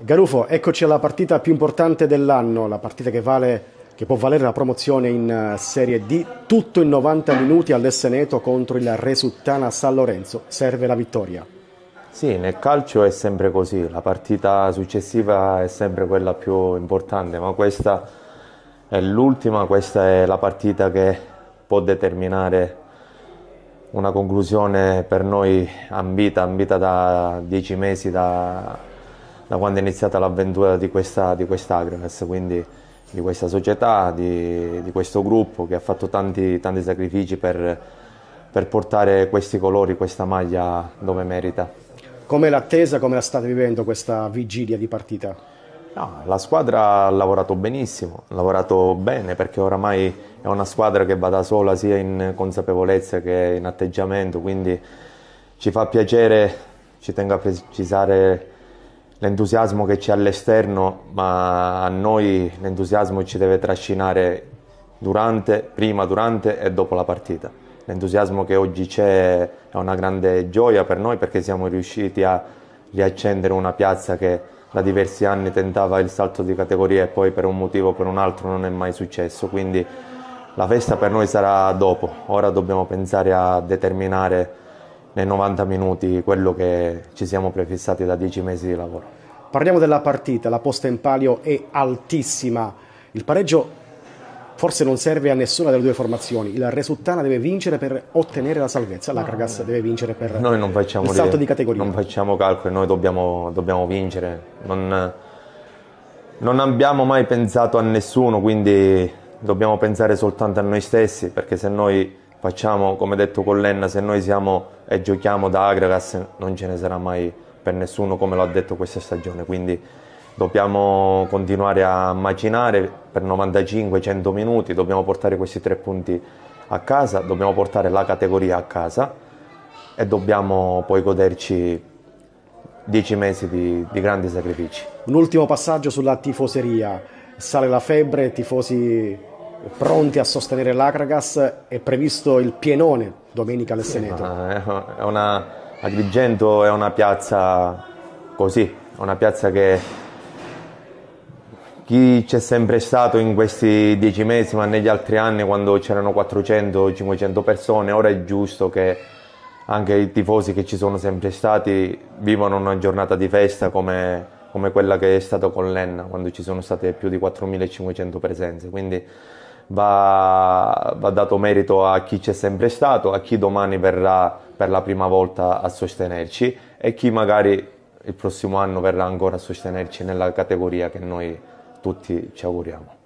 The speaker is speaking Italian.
Garufo, eccoci alla partita più importante dell'anno, la partita che, vale, che può valere la promozione in eh, Serie D, tutto in 90 minuti all'Esseneto contro il Resuttana San Lorenzo, serve la vittoria. Sì, nel calcio è sempre così, la partita successiva è sempre quella più importante, ma questa è l'ultima, questa è la partita che può determinare una conclusione per noi ambita, ambita da dieci mesi, da da quando è iniziata l'avventura di questa di quest'Agranes, quindi di questa società, di, di, questo gruppo che ha fatto tanti, tanti sacrifici per, per portare questi colori, questa maglia dove merita. Come l'attesa, come la state vivendo questa vigilia di partita? No, la squadra ha lavorato benissimo, ha lavorato bene perché oramai è una squadra che va da sola sia in consapevolezza che in atteggiamento, quindi ci fa piacere, ci tengo a precisare l'entusiasmo che c'è all'esterno, ma a noi l'entusiasmo ci deve trascinare durante, prima, durante e dopo la partita. L'entusiasmo che oggi c'è è una grande gioia per noi perché siamo riusciti a riaccendere una piazza che da diversi anni tentava il salto di categoria e poi per un motivo o per un altro non è mai successo, quindi la festa per noi sarà dopo, ora dobbiamo pensare a determinare nei 90 minuti quello che ci siamo prefissati da 10 mesi di lavoro. Parliamo della partita, la posta in palio è altissima, il pareggio forse non serve a nessuna delle due formazioni. Il Resultana deve vincere per ottenere la salvezza, la Cragas deve vincere per noi non facciamo il salto di categoria. Non facciamo calcoli, noi dobbiamo, dobbiamo vincere. Non, non, abbiamo mai pensato a nessuno, quindi dobbiamo pensare soltanto a noi stessi, perché se noi facciamo come detto con Lenna, se noi siamo e giochiamo da Agragas non ce ne sarà mai per nessuno come l'ha detto questa stagione, quindi dobbiamo continuare a macinare per 95-100 minuti, dobbiamo portare questi tre punti a casa, dobbiamo portare la categoria a casa e dobbiamo poi goderci dieci mesi di, di grandi sacrifici. Un ultimo passaggio sulla tifoseria, sale la febbre, tifosi pronti a sostenere l'Acragas, è previsto il pienone domenica al sì, Seneto. È una, Agrigento è una piazza così, una piazza che chi c'è sempre stato in questi dieci mesi, ma negli altri anni quando c'erano 400-500 persone, ora è giusto che anche i tifosi che ci sono sempre stati vivano una giornata di festa come, come quella che è stata con l'Enna, quando ci sono state più di 4.500 presenze. Quindi va, va dato merito a chi c'è sempre stato, a chi domani verrà per la prima volta a sostenerci e chi magari il prossimo anno verrà ancora a sostenerci nella categoria che noi tutti ci auguriamo.